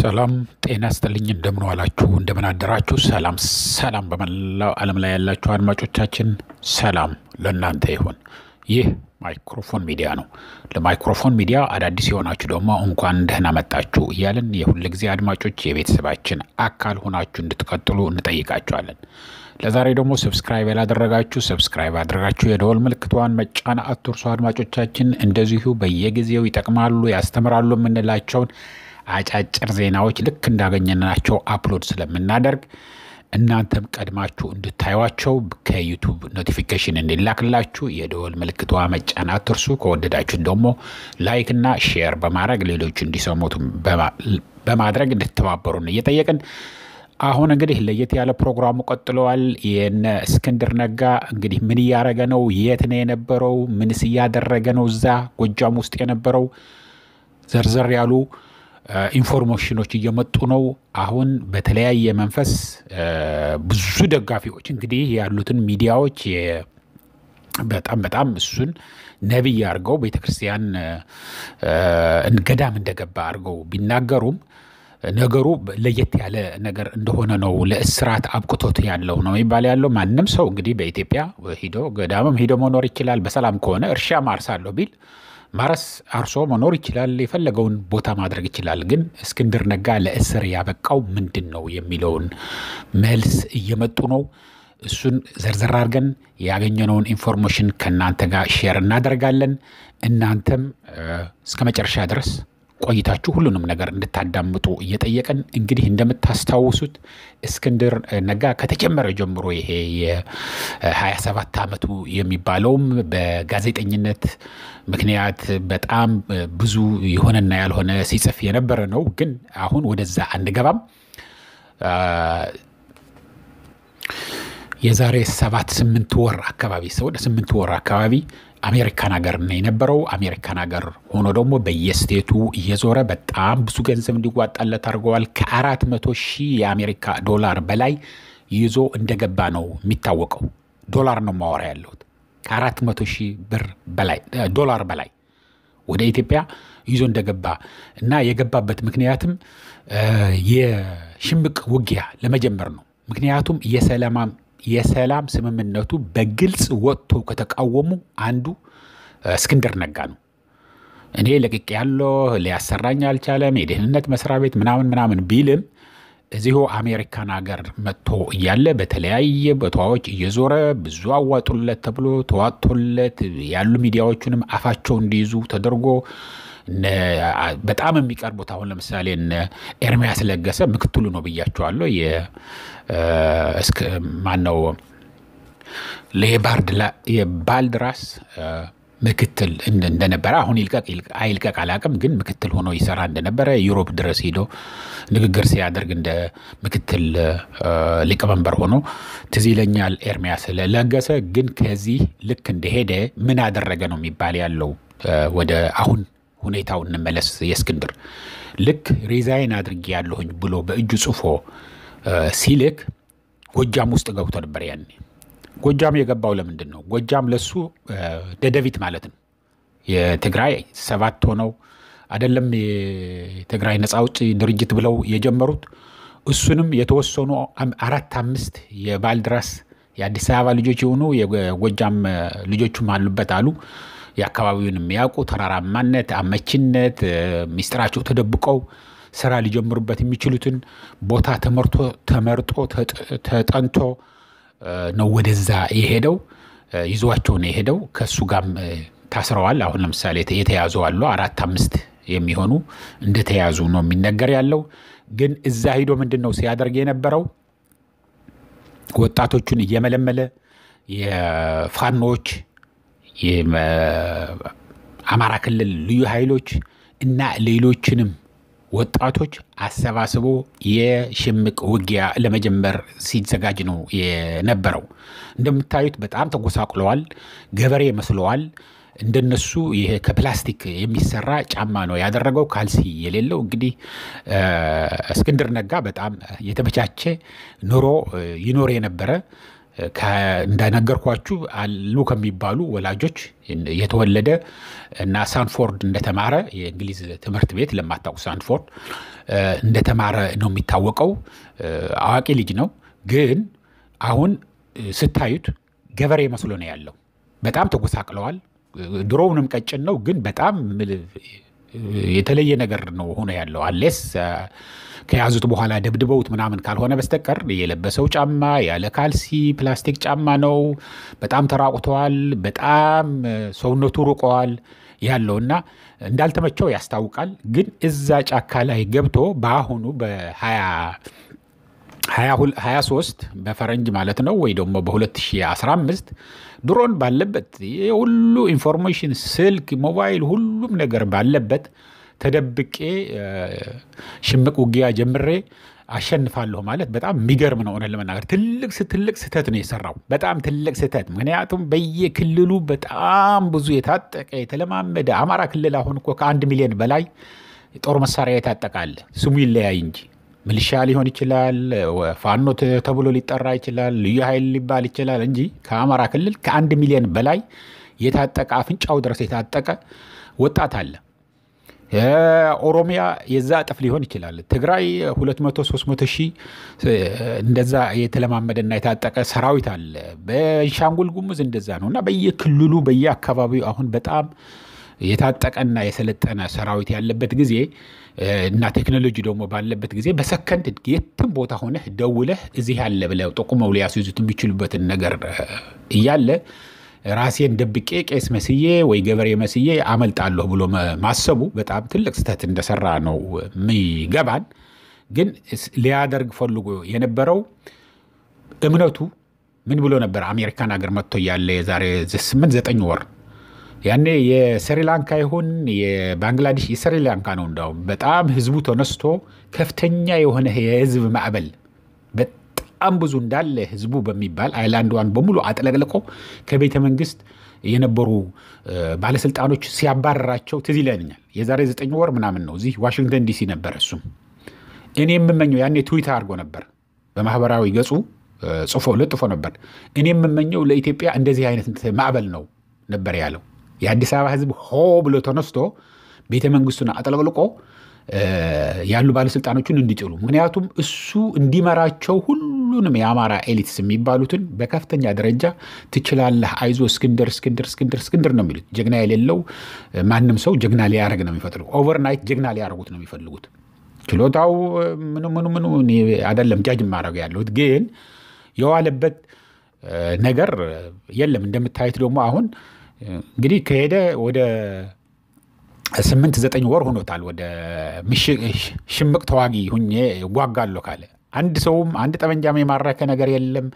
ሰላም ጤና ስጥልኝ እንደምን ዋላችሁ? እንደምን አደራችሁ? ሰላም ሰላም፣ በመላው ዓለም ላይ ያላችሁ አድማጮቻችን ሰላም ለእናንተ ይሁን። ይህ ማይክሮፎን ሚዲያ ነው። ለማይክሮፎን ሚዲያ አዳዲስ የሆናችሁ ደግሞ እንኳን ደህና መጣችሁ እያለን የሁል ጊዜ አድማጮች የቤተሰባችን አካል ሆናችሁ እንድትቀጥሉ እንጠይቃችኋለን። ለዛሬ ደግሞ ሰብስክራይብ ያላደረጋችሁ ሰብስክራይብ አድረጋችሁ የደወል ምልክቷን መጫን አትርሱ። አድማጮቻችን እንደዚሁ በየጊዜው ይጠቅማሉ፣ ያስተምራሉ የምንላቸውን አጫጭር ዜናዎች ልክ እንዳገኘናቸው አፕሎድ ስለምናደርግ እናንተም ቀድማችሁ እንድታዩቸው ከዩቱብ ኖቲፊኬሽን እንዲላክላችሁ የደወል ምልክቷ መጫን አትርሱ። ከወደዳችሁን ደግሞ ላይክና ሼር በማድረግ ሌሎች እንዲሰሙት በማድረግ እንድትተባበሩን እየጠየቅን አሁን እንግዲህ ለየት ያለ ፕሮግራሙ ቀጥለዋል። የነ እስክንድር ነጋ እንግዲህ ምን እያደረገ ነው? የት ነው የነበረው? ምንስ እያደረገ ነው? እዛ ጎጃም ውስጥ የነበረው ዘርዘር ያሉ ኢንፎርሜሽኖች እየመጡ ነው። አሁን በተለያየ መንፈስ ብዙ ደጋፊዎች እንግዲህ ያሉትን ሚዲያዎች በጣም በጣም እሱን ነቢይ አድርገው ቤተክርስቲያን ገዳም እንደገባ አድርገው ቢናገሩም ነገሩ ለየት ያለ ነገር እንደሆነ ነው። ለእስራት አብቅቶት ያለው ነው የሚባል ያለው ማንም ሰው እንግዲህ በኢትዮጵያ ሂዶ ገዳምም ሂዶ መኖር ይችላል። በሰላም ከሆነ እርሻ ማርሳለሁ ቢል ማረስ አርሶ መኖር ይችላል፣ የፈለገውን ቦታ ማድረግ ይችላል። ግን እስክንድር ነጋ ለእስር ያበቃው ምንድን ነው የሚለውን መልስ እየመጡ ነው። እሱን ዘርዘር አድርገን ያገኘነውን ኢንፎርሜሽን ከእናንተ ጋር ሼር እናደርጋለን። እናንተም እስከ መጨረሻ ድረስ ቆይታችሁ ሁሉንም ነገር እንድታዳምጡ እየጠየቀን እንግዲህ እንደምታስታውሱት እስክንድር ነጋ ከተጀመረ ጀምሮ ይሄ የ27 ዓመቱ የሚባለውም በጋዜጠኝነት ምክንያት በጣም ብዙ የሆነና ያልሆነ ሲጽፍ የነበረ ነው። ግን አሁን ወደዛ አንገባም። የዛሬ ሰባት ስምንት ወር አካባቢ ሰው ወደ ስምንት ወር አካባቢ አሜሪካን ሀገር ነው የነበረው። አሜሪካን ሀገር ሆኖ ደግሞ በየስቴቱ እየዞረ በጣም ብዙ ገንዘብ እንዲዋጣለት አድርገዋል። ከአራት መቶ ሺህ የአሜሪካ ዶላር በላይ ይዞ እንደገባ ነው የሚታወቀው። ዶላር ነው ማወራ ያለሁት። ከአራት መቶ ሺህ ብር በላይ ዶላር በላይ ወደ ኢትዮጵያ ይዞ እንደገባ እና የገባበት ምክንያትም የሽምቅ ውጊያ ለመጀመር ነው። ምክንያቱም የሰላማም የሰላም ስምምነቱ በግልጽ ወጥቶ ከተቃወሙ አንዱ እስክንድር ነጋ ነው። እኔ ለቅቄ ያለው ሊያሰራኝ አልቻለም፣ የደህንነት መስሪያ ቤት ምናምን ምናምን ቢልም እዚሁ አሜሪካን ሀገር መጥቶ እያለ በተለያየ ቦታዎች እየዞረ ብዙ አዋጡለት ተብሎ ተዋጥቶለት ያሉ ሚዲያዎቹንም አፋቸው እንዲይዙ ተደርጎ በጣም የሚቀርቡት አሁን ለምሳሌ እነ ኤርሚያስ ለገሰ ምክትሉ ነው ብያቸዋለሁ። ማነው የባልድራስ ምክትል እንደነበረ አሁን ይልቀቅ አይልቀቅ አላቅም፣ ግን ምክትል ሆኖ ይሰራ እንደነበረ ዩሮፕ ድረስ ሄዶ ንግግር ሲያደርግ እንደ ምክትል ሊቀመንበር ሆኖ ትዝ ይለኛል። ኤርሚያስ ለገሰ ግን ከዚህ ልክ እንደሄደ ምን አደረገ ነው የሚባል ያለው ወደ አሁን ሁኔታው እንመለስ። የእስክንድር ልክ ሪዛይን አድርጌ ያለሁኝ ብሎ በእጁ ጽፎ ሲልክ ጎጃም ውስጥ ገብቶ ነበር። ያኔ ጎጃም የገባው ለምንድን ነው? ጎጃም ለሱ ደደቢት ማለት ነው። የትግራይ ሰባት ሆነው አይደለም የትግራይ ነፃ አውጪ ድርጅት ብለው የጀመሩት እሱንም የተወሰኑ አራት አምስት የባልድራስ የአዲስ አበባ ልጆች የሆኑ የጎጃም ልጆችም አሉበት አሉ። የአካባቢውን የሚያውቁ ተራራማነት፣ አመቺነት ሚስጥራቸው ተደብቀው ስራ ሊጀምሩበት የሚችሉትን ቦታ ተመርጦ ተጠንቶ ነው ወደዛ የሄደው ይዟቸው ነው የሄደው። ከእሱ ጋም ታስረዋል። አሁን ለምሳሌ የተያዙ አሉ አራት አምስት የሚሆኑ እንደተያዙ ነው የሚነገር ያለው። ግን እዛ ሂዶ ምንድን ነው ሲያደርግ የነበረው? ወጣቶቹን እየመለመለ የፋኖዎች የአማራ ክልል ልዩ ኃይሎች እና ሌሎችንም ወጣቶች አሰባስቦ የሽምቅ ውጊያ ለመጀመር ሲዘጋጅ ነው የነበረው። እንደምታዩት በጣም ተጎሳቁለዋል፣ ገበሬ መስለዋል። እንደነሱ ይሄ ከፕላስቲክ የሚሰራ ጫማ ነው ያደረገው፣ ካልሲ የሌለው። እንግዲህ እስክንድር ነጋ በጣም የተመቻቸ ኑሮ ይኖር የነበረ እንደነገርኳችሁ አሉ ከሚባሉ ወላጆች የተወለደ እና ሳንፎርድ እንደተማረ የእንግሊዝ ትምህርት ቤት ለማታውቁ ሳንፎርድ እንደተማረ ነው የሚታወቀው። አዋቂ ልጅ ነው፣ ግን አሁን ስታዩት ገበሬ መስሎ ነው ያለው። በጣም ተጎሳቅለዋል። ድሮውንም ቀጭን ነው፣ ግን በጣም የተለየ ነገር ነው ሆነ ያለው አሌስ uh, ከያዙት በኋላ ደብድበውት ምናምን ካልሆነ በስተቀር የለበሰው ጫማ ያለ ካልሲ ፕላስቲክ ጫማ ነው። በጣም ተራቁተዋል። በጣም uh, ሰውነቱ ርቀዋል ያለው እና እንዳልተመቸው ያስታውቃል። ግን እዛ ጫካ ላይ ገብቶ በአሁኑ በሀያ 23 በፈረንጅ ማለት ነው ወይ ደግሞ በ2015 ድሮን ባለበት የሁሉ ኢንፎርሜሽን ስልክ፣ ሞባይል፣ ሁሉም ነገር ባለበት ተደብቄ ሽምቅ ውጊያ ጀምሬ አሸንፋለሁ ማለት በጣም የሚገርም ነው። እውነት ለመናገር ትልቅ ትልቅ ስህተት ነው የሰራው፣ በጣም ትልቅ ስህተት። ምክንያቱም በየክልሉ በጣም ብዙ የታጠቀ የተለማመደ አማራ ክልል አሁን እኮ ከአንድ ሚሊዮን በላይ ጦር መሳሪያ የታጠቃለ ስሙ ይለያይ እንጂ ሚሊሻ ሊሆን ይችላል፣ ፋኖ ተብሎ ሊጠራ ይችላል፣ ልዩ ኃይል ሊባል ይችላል እንጂ ከአማራ ክልል ከአንድ ሚሊዮን በላይ የታጠቀ አፍንጫው ድረስ የታጠቀ ወጣት አለ። ኦሮሚያ የዛ እጥፍ ሊሆን ይችላል። ትግራይ 2300 ሺህ እንደዛ የተለማመደና የታጠቀ ሰራዊት አለ። በሻንጉል ጉሙዝ እንደዛ ነው እና በየክልሉ በየአካባቢው አሁን በጣም የታጠቀና የሰለጠነ ሰራዊት ያለበት ጊዜ እና ቴክኖሎጂ ደግሞ ባለበት ጊዜ በሰከንድ የትም ቦታ ሆነህ ደውለህ እዚህ ያለ ብለው ጠቁመው ሊያስይዙት የሚችሉበትን ነገር እያለ ራሴን ደብቄ ቄስ መስዬ ወይ ገበሬ መስዬ አመልጣለሁ ብሎ ማሰቡ በጣም ትልቅ ስህተት እንደሰራ ነው የሚገባን። ግን ሊያደርግ ፈልጎ የነበረው እምነቱ ምን ብሎ ነበር? አሜሪካን ሀገር መጥቶ እያለ የዛሬ ስምንት ዘጠኝ ወር ያኔ የስሪላንካ ይሁን የባንግላዴሽ የስሪላንካ ነው። እንዳውም በጣም ህዝቡ ተነስቶ ከፍተኛ የሆነ የህዝብ ማዕበል በጣም ብዙ እንዳለ ህዝቡ በሚባል አይላንድዋን በሙሉ አጥለቅልቆ ከቤተ መንግስት የነበሩ ባለስልጣኖች ሲያባረራቸው ትዝ ይለኛል። የዛሬ ዘጠኝ ወር ምናምን ነው። እዚህ ዋሽንግተን ዲሲ ነበር። እሱም እኔ የምመኘው ያኔ ትዊተር አድርጎ ነበር በማህበራዊ ገጹ ጽፎ ለጥፎ ነበር። እኔ የምመኘው ለኢትዮጵያ እንደዚህ አይነት ማዕበል ነው ነበር ያለው። የአዲስ አበባ ህዝብ ሆ ብሎ ተነስቶ ቤተ መንግስቱን አጠለቅልቆ ያሉ ባለስልጣኖቹን እንዲጥሉ ምክንያቱም እሱ እንዲመራቸው ሁሉንም የአማራ ኤሊትስ የሚባሉትን በከፍተኛ ደረጃ ትችላለህ፣ አይዞ እስክንድር እስክንድር እስክንድር እስክንድር ነው የሚሉት። ጀግና የሌለው ማንም ሰው ጀግና ሊያደረግ ነው የሚፈልጉ። ኦቨርናይት ጀግና ሊያደረጉት ነው የሚፈልጉት። ችሎታው ምኑ ምኑ ምኑ አደለም ጃጅ ማድረግ ያለሁት ግን የዋለበት ነገር የለም። እንደምታዩት ደግሞ አሁን እንግዲህ ከሄደ ወደ ስምንት ዘጠኝ ወር ሆኖታል። ወደ ሽምቅ ተዋጊ ሁኜ እዋጋለሁ ካለ አንድ ሰውም አንድ ጠመንጃም የማረከ ነገር የለም።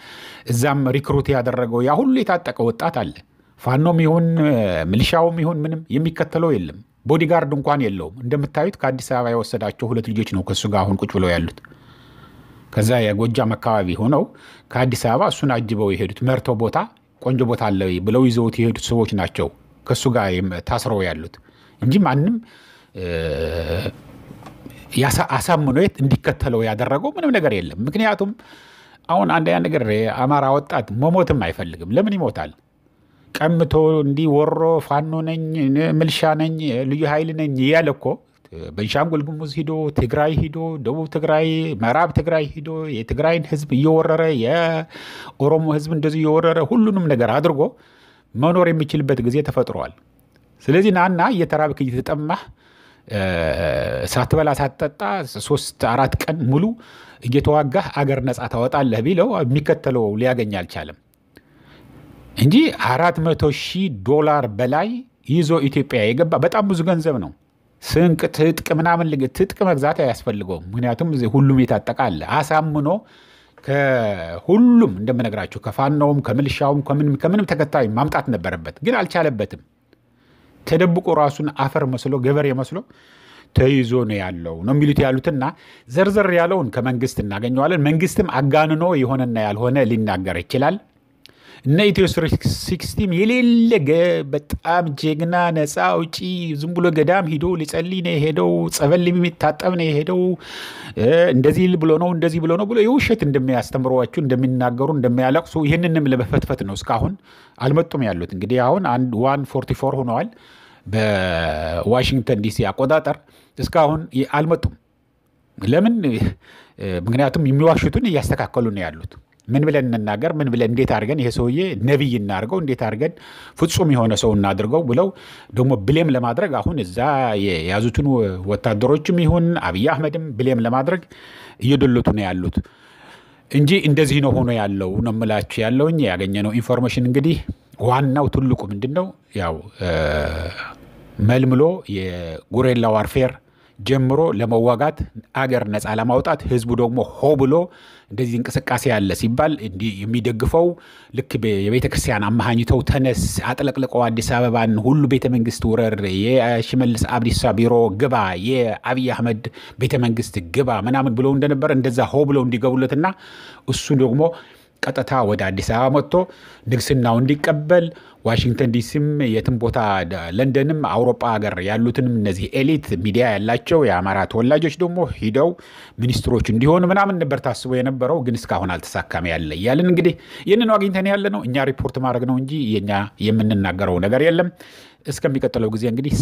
እዛም ሪክሩት ያደረገው ያ ሁሉ የታጠቀ ወጣት አለ። ፋኖም ይሁን ሚሊሻውም ይሁን ምንም የሚከተለው የለም። ቦዲጋርድ እንኳን የለውም። እንደምታዩት ከአዲስ አበባ የወሰዳቸው ሁለት ልጆች ነው ከሱ ጋር አሁን ቁጭ ብለው ያሉት። ከዛ የጎጃም አካባቢ ሆነው ከአዲስ አበባ እሱን አጅበው የሄዱት መርተው ቦታ ቆንጆ ቦታ አለ ብለው ይዘውት የሄዱ ሰዎች ናቸው ከእሱ ጋር ታስረው ያሉት እንጂ ማንም አሳምኖ እንዲከተለው ያደረገው ምንም ነገር የለም። ምክንያቱም አሁን አንደኛ ነገር አማራ ወጣት መሞትም አይፈልግም። ለምን ይሞታል? ቀምቶ እንዲህ ወሮ ፋኖ ነኝ፣ ምልሻ ነኝ፣ ልዩ ኃይል ነኝ እያለ እኮ በንሻንጉል ጉሙዝ ሂዶ ትግራይ ሂዶ ደቡብ ትግራይ ምዕራብ ትግራይ ሂዶ የትግራይን ህዝብ እየወረረ የኦሮሞ ህዝብ እንደዚህ እየወረረ ሁሉንም ነገር አድርጎ መኖር የሚችልበት ጊዜ ተፈጥሯል። ስለዚህ ናና እየተራብክ እየተጠማህ ሳትበላ ሳትጠጣ ሶስት አራት ቀን ሙሉ እየተዋጋህ አገር ነጻ ታወጣለህ ቢለው የሚከተለው ሊያገኝ አልቻለም እንጂ አራት መቶ ሺህ ዶላር በላይ ይዞ ኢትዮጵያ የገባ በጣም ብዙ ገንዘብ ነው። ስንቅ፣ ትጥቅ ምናምን ትጥቅ መግዛት አያስፈልገውም። ምክንያቱም ሁሉም የታጠቀ አለ። አሳምኖ ከሁሉም እንደምነግራቸው ከፋናውም ከምልሻውም ከምንም ተከታይ ማምጣት ነበረበት፣ ግን አልቻለበትም። ተደብቆ ራሱን አፈር መስሎ ገበሬ መስሎ ተይዞ ነው ያለው ነው የሚሉት ያሉትና ዘርዘር ያለውን ከመንግስት እናገኘዋለን። መንግስትም አጋንኖ የሆነና ያልሆነ ሊናገር ይችላል። እነ ኢትዮ ሲክስቲም የሌለ በጣም ጀግና ነፃ አውጪ ዝም ብሎ ገዳም ሂዶ ሊጸልይ ነው የሄደው፣ ጸበል የሚታጠብ ነው የሄደው፣ እንደዚህ ብሎ ነው እንደዚህ ብሎ ነው ብሎ የውሸት እንደሚያስተምሯችሁ እንደሚናገሩ እንደሚያለቅሱ ይህንንም ለመፈትፈት ነው እስካሁን አልመጡም ያሉት። እንግዲህ አሁን አንድ ዋን ፎርቲ ፎር ሆነዋል በዋሽንግተን ዲሲ አቆጣጠር እስካሁን አልመጡም። ለምን? ምክንያቱም የሚዋሹትን እያስተካከሉ ነው ያሉት። ምን ብለን እንናገር? ምን ብለን እንዴት አድርገን ይሄ ሰውዬ ነቢይ እናድርገው? እንዴት አድርገን ፍጹም የሆነ ሰው እናድርገው ብለው ደግሞ ብሌም ለማድረግ አሁን እዛ የያዙትን ወታደሮችም ይሁን አብይ አህመድም ብሌም ለማድረግ እየዶለቱ ነው ያሉት እንጂ እንደዚህ ነው ሆኖ ያለው ነው የምላችሁ። ያለውኝ ያገኘነው ኢንፎርሜሽን እንግዲህ ዋናው ትልቁ ምንድን ነው ያው መልምሎ የጉሬላ ዋርፌር ጀምሮ ለመዋጋት አገር ነፃ ለማውጣት ህዝቡ ደግሞ ሆ ብሎ እንደዚህ እንቅስቃሴ ያለ ሲባል የሚደግፈው ልክ የቤተ ክርስቲያን አመሃኝተው ተነስ፣ አጥለቅልቀው አዲስ አበባን ሁሉ ቤተ መንግስት ውረር፣ የሽመልስ አብዲሳ ቢሮ ግባ፣ የአብይ አህመድ ቤተ መንግስት ግባ ምናምን ብሎ እንደነበረ እንደዛ ሆ ብሎ እንዲገቡለትና እሱ ደግሞ ቀጥታ ወደ አዲስ አበባ መጥቶ ድግስናው እንዲቀበል ዋሽንግተን ዲሲም፣ የትም ቦታ ለንደንም፣ አውሮፓ ሀገር ያሉትንም እነዚህ ኤሊት ሚዲያ ያላቸው የአማራ ተወላጆች ደግሞ ሂደው ሚኒስትሮች እንዲሆኑ ምናምን ነበር ታስቦ የነበረው፣ ግን እስካሁን አልተሳካም ያለ እያልን እንግዲህ ይህንን አግኝተን ያለ ነው እኛ ሪፖርት ማድረግ ነው እንጂ የኛ የምንናገረው ነገር የለም። እስከሚቀጥለው ጊዜ እንግዲህ